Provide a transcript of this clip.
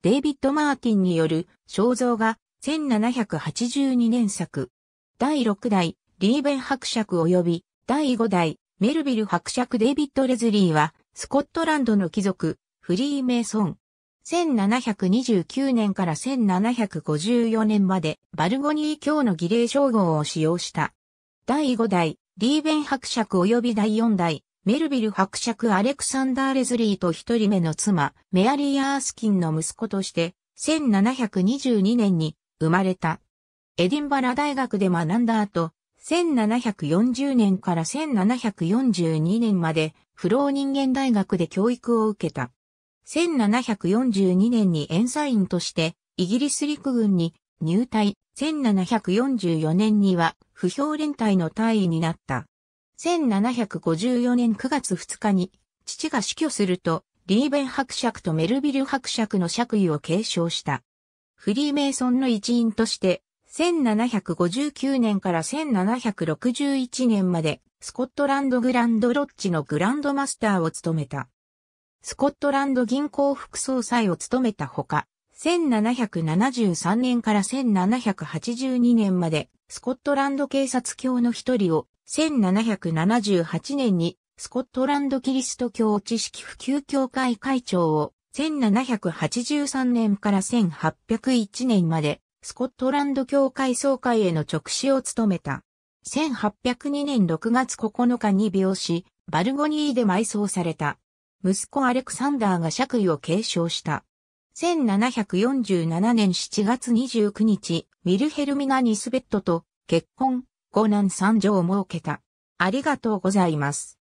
デイビッド・マーティンによる肖像画1782年作。第6代リーベン伯爵及び第5代メルビル伯爵デイビッド・レズリーはスコットランドの貴族フリーメイソン。1729年から1754年までバルゴニー教の儀礼称号を使用した。第5代リーベン伯爵及び第4代メルビル伯爵アレクサンダー・レズリーと一人目の妻、メアリー・アースキンの息子として、1722年に生まれた。エディンバラ大学で学んだ後、1740年から1742年まで、不老人間大学で教育を受けた。1742年に演イ員として、イギリス陸軍に入隊。1744年には、不評連隊の隊員になった。1754年9月2日に、父が死去すると、リーベン伯爵とメルビル伯爵の爵位を継承した。フリーメイソンの一員として、1759年から1761年まで、スコットランドグランドロッジのグランドマスターを務めた。スコットランド銀行副総裁を務めたほか、1773年から1782年まで、スコットランド警察卿の一人を1778年にスコットランドキリスト教知識普及協会会長を1783年から1801年までスコットランド教会総会への直視を務めた。1802年6月9日に病死、バルゴニーで埋葬された。息子アレクサンダーが爵位を継承した。1747年7月29日、ウィルヘルミナ・ニスベットと結婚、5男三女を設けた。ありがとうございます。